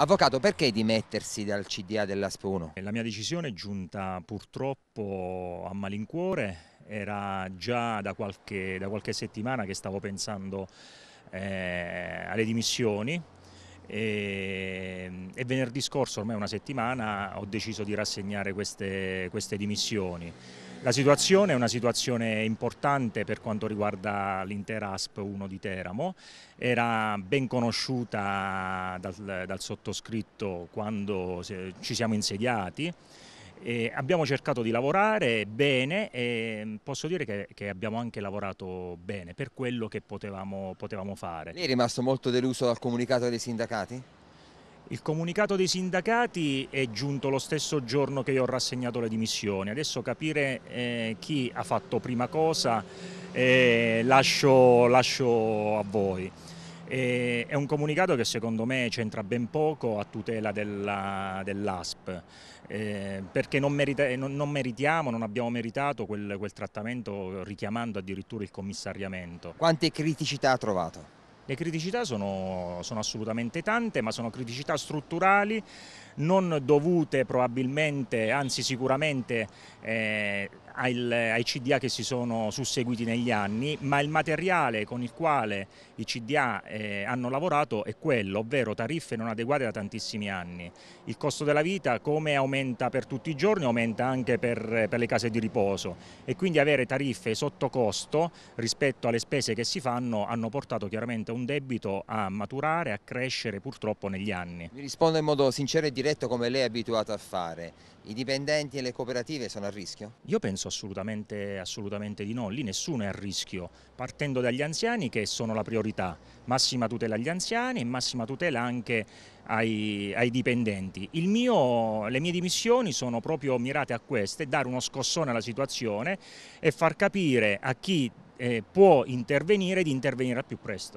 Avvocato, perché dimettersi dal CDA dell'Aspo 1? La mia decisione è giunta purtroppo a malincuore, era già da qualche, da qualche settimana che stavo pensando eh, alle dimissioni e, ehm, e, venerdì scorso, ormai una settimana, ho deciso di rassegnare queste, queste dimissioni. La situazione è una situazione importante per quanto riguarda l'intera ASP 1 di Teramo, era ben conosciuta dal, dal sottoscritto quando ci siamo insediati, e abbiamo cercato di lavorare bene e posso dire che, che abbiamo anche lavorato bene per quello che potevamo, potevamo fare. Lei è rimasto molto deluso dal comunicato dei sindacati? Il comunicato dei sindacati è giunto lo stesso giorno che io ho rassegnato le dimissioni, adesso capire eh, chi ha fatto prima cosa eh, lascio, lascio, a voi. Eh, è un comunicato che secondo me c'entra ben poco a tutela dell'ASP. Dell eh, perché non, merita, eh, non, non, meritiamo, non abbiamo meritato quel, quel trattamento richiamando addirittura il commissariamento. Quante criticità ha trovato? Le criticità sono, sono assolutamente tante, ma sono criticità strutturali, non dovute probabilmente, anzi sicuramente, eh, al, ai CDA che si sono susseguiti negli anni, ma il materiale con il quale i CDA eh, hanno lavorato è quello, ovvero tariffe non adeguate da tantissimi anni. Il costo della vita come aumenta per tutti i giorni, aumenta anche per, per le case di riposo e quindi avere tariffe sotto costo rispetto alle spese che si fanno hanno portato chiaramente a un un debito a maturare, a crescere purtroppo negli anni. Mi rispondo in modo sincero e diretto come lei è abituato a fare. I dipendenti e le cooperative sono a rischio? Io penso assolutamente, assolutamente di no, lì nessuno è a rischio, partendo dagli anziani che sono la priorità, massima tutela agli anziani e massima tutela anche ai, ai dipendenti. Mio, le mie dimissioni sono proprio mirate a queste, dare uno scossone alla situazione e far capire a chi eh, può intervenire di intervenire al più presto.